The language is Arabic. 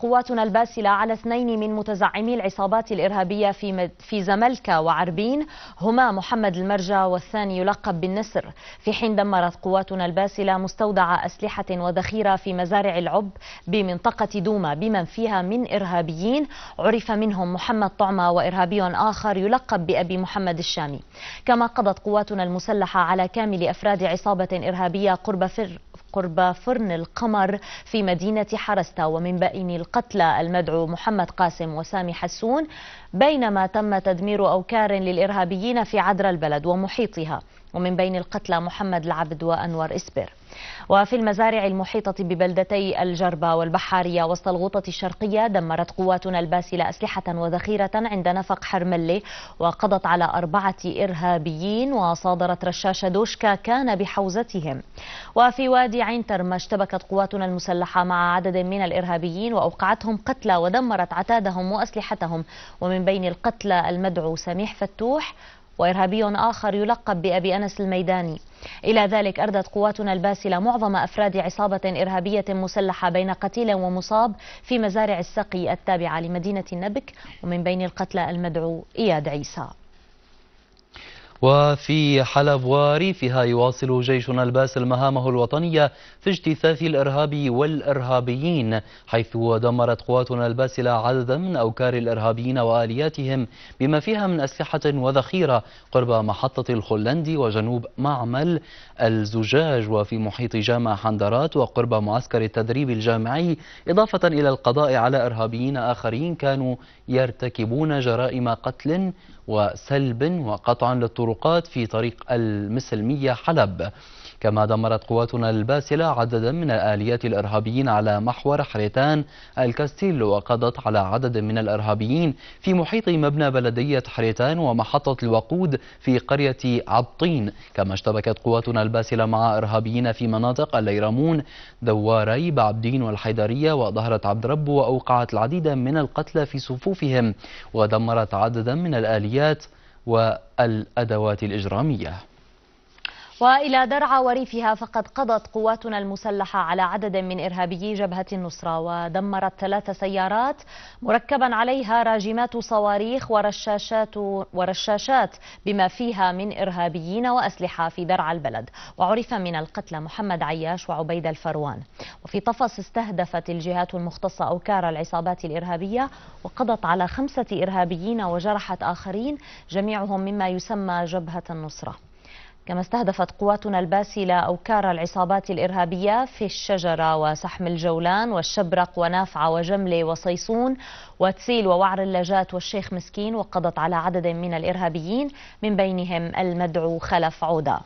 قواتنا الباسلة على اثنين من متزعمي العصابات الإرهابية في, في زملكا وعربين هما محمد المرجى والثاني يلقب بالنسر في حين دمرت قواتنا الباسلة مستودع أسلحة وذخيرة في مزارع العب بمنطقة دوما بمن فيها من إرهابيين عرف منهم محمد طعمة وإرهابي آخر يلقب بأبي محمد الشامي كما قضت قواتنا المسلحة على كامل أفراد عصابة إرهابية قرب فر قرب فرن القمر في مدينة حرستا ومن بين القتلى المدعو محمد قاسم وسامي حسون بينما تم تدمير أوكار للإرهابيين في عدرا البلد ومحيطها ومن بين القتلى محمد العبد وأنور إسبر وفي المزارع المحيطة ببلدتي الجربة والبحارية وسط الغوطة الشرقية دمرت قواتنا الباسلة أسلحة وذخيرة عند نفق حرملي وقضت على أربعة إرهابيين وصادرت رشاش دوشكا كان بحوزتهم وفي وادي عين ترمى اشتبكت قواتنا المسلحة مع عدد من الإرهابيين وأوقعتهم قتلى ودمرت عتادهم وأسلحتهم ومن بين القتلى المدعو سميح فتوح وإرهابي آخر يلقب بأبي أنس الميداني إلى ذلك أردت قواتنا الباسلة معظم أفراد عصابة إرهابية مسلحة بين قتيل ومصاب في مزارع السقي التابعة لمدينة النبك ومن بين القتلى المدعو إياد عيسى وفي حلب وريفها يواصل جيشنا الباسل مهامه الوطنية في اجتثاث الإرهاب والإرهابيين حيث دمرت قواتنا الباسلة عددا من أوكار الإرهابيين وآلياتهم بما فيها من أسلحة وذخيرة قرب محطة الخلندي وجنوب معمل الزجاج وفي محيط جامع حندرات وقرب معسكر التدريب الجامعي إضافة إلى القضاء على إرهابيين آخرين كانوا يرتكبون جرائم قتل وسلب وقطع للطرق الطرقات في طريق المسلمية حلب كما دمرت قواتنا الباسلة عددا من آليات الإرهابيين على محور حريتان الكاستيلو وقضت على عدد من الإرهابيين في محيط مبنى بلدية حريتان ومحطة الوقود في قرية عبطين كما اشتبكت قواتنا الباسلة مع إرهابيين في مناطق الليرمون دواري بعبدين والحيدرية وظهرت عبد رب وأوقعت العديد من القتلى في صفوفهم ودمرت عددا من الآليات والأدوات الإجرامية وإلى درعا وريفها فقد قضت قواتنا المسلحة على عدد من إرهابيي جبهة النصرة ودمرت ثلاث سيارات مركبا عليها راجمات صواريخ ورشاشات, ورشاشات بما فيها من إرهابيين وأسلحة في درعا البلد وعرف من القتلى محمد عياش وعبيد الفروان وفي طفس استهدفت الجهات المختصة أوكار العصابات الإرهابية وقضت على خمسة إرهابيين وجرحت آخرين جميعهم مما يسمى جبهة النصرة كما استهدفت قواتنا الباسلة أوكار العصابات الإرهابية في الشجرة وسحم الجولان والشبرق ونافعة وجملة وصيصون وتسيل ووعر اللجات والشيخ مسكين وقضت على عدد من الإرهابيين من بينهم المدعو خلف عودة